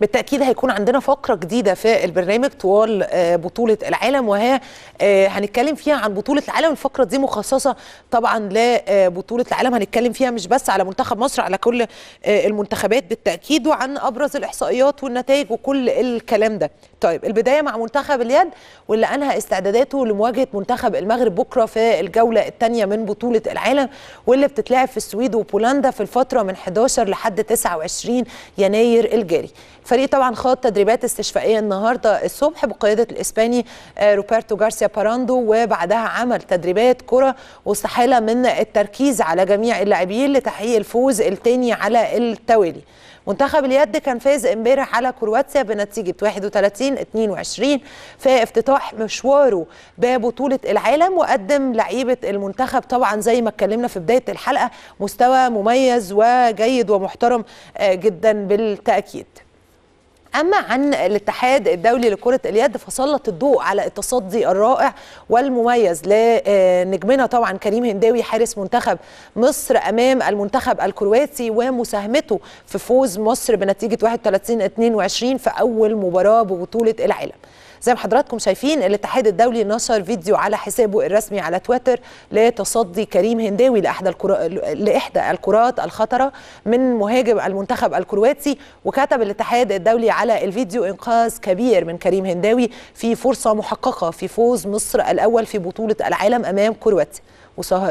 بالتاكيد هيكون عندنا فقره جديده في البرنامج طوال آه، بطوله العالم وهي آه، هنتكلم فيها عن بطوله العالم الفقره دي مخصصه طبعا لبطوله آه، العالم هنتكلم فيها مش بس على منتخب مصر على كل المنتخبات بالتاكيد وعن ابرز الاحصائيات والنتائج وكل الكلام ده طيب البدايه مع منتخب اليد واللي انهى استعداداته لمواجهه منتخب المغرب بكره في الجوله الثانيه من بطوله العالم واللي بتتلعب في السويد وبولندا في الفتره من 11 لحد 29 يناير الجاري الفريق طبعا خاض تدريبات استشفائيه النهارده الصبح بقياده الاسباني آه، روبرتو جارسيا باراندو وبعدها عمل تدريبات كره وسط حاله من التركيز على جميع اللاعبين لتحقيق الفوز الثاني على التوالي منتخب اليد كان فاز امبارح على كرواتيا بنتيجه 31 22 في افتتاح مشواره ببطوله العالم وقدم لعيبه المنتخب طبعا زي ما اتكلمنا في بدايه الحلقه مستوى مميز وجيد ومحترم آه، جدا بالتاكيد أما عن الاتحاد الدولي لكرة اليد فسلط الضوء على التصدي الرائع والمميز لنجمنا طبعا كريم هنداوي حارس منتخب مصر أمام المنتخب الكرواتي ومساهمته في فوز مصر بنتيجة 31-22 في أول مباراة ببطولة العالم زي ما حضراتكم شايفين الاتحاد الدولي نشر فيديو على حسابه الرسمي على تويتر لتصدي كريم هنداوي لأحدى الكرة... لإحدى الكرات الخطرة من مهاجم المنتخب الكرواتي وكتب الاتحاد الدولي على الفيديو إنقاذ كبير من كريم هنداوي في فرصة محققة في فوز مصر الأول في بطولة العالم أمام كرواتيا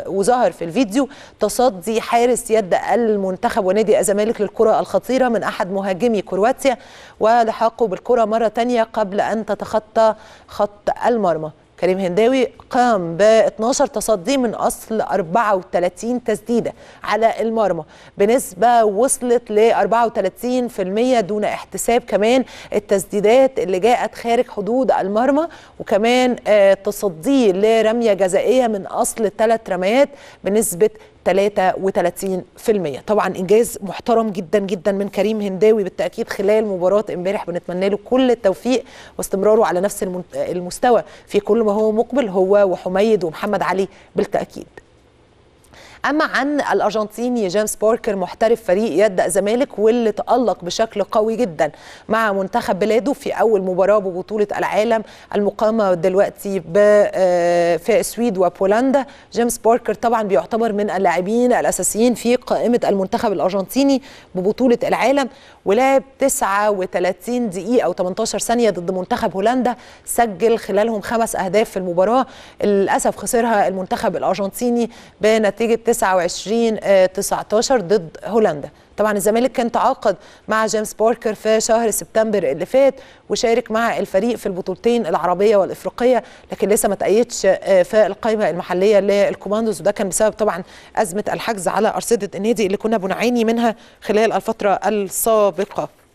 وظهر في الفيديو تصدي حارس يد المنتخب ونادي الزمالك للكرة الخطيرة من أحد مهاجمي كرواتيا ولحقه بالكرة مرة ثانيه قبل أن تتخلص خط خط المرمى كريم هنداوي قام ب 12 تصدي من اصل 34 تسديده على المرمى بنسبه وصلت ل 34% دون احتساب كمان التسديدات اللي جاءت خارج حدود المرمى وكمان آه، تصديه لرميه جزائيه من اصل ثلاث رميات بنسبه 33% طبعا انجاز محترم جدا جدا من كريم هنداوي بالتاكيد خلال مباراه امبارح بنتمنى له كل التوفيق واستمراره على نفس المستوى في كل ما هو مقبل هو وحميد ومحمد علي بالتاكيد أما عن الأرجنتيني جيمس باركر محترف فريق يد الزمالك واللي تألق بشكل قوي جدا مع منتخب بلاده في أول مباراة ببطولة العالم المقامة دلوقتي آه، في السويد وبولندا جيمس باركر طبعا بيعتبر من اللاعبين الأساسيين في قائمة المنتخب الأرجنتيني ببطولة العالم ولعب 39 دقيقة أو 18 ثانية ضد منتخب هولندا سجل خلالهم خمس أهداف في المباراة للأسف خسرها المنتخب الأرجنتيني بنتيجة 29 19 آه، ضد هولندا طبعا الزمالك كان تعاقد مع جيمس بوركر في شهر سبتمبر اللي فات وشارك مع الفريق في البطولتين العربيه والافريقيه لكن لسه ما تأيدش آه، في القائمه المحليه للكوماندوز وده كان بسبب طبعا ازمه الحجز على ارصده النادي اللي كنا بنعاني منها خلال الفتره السابقه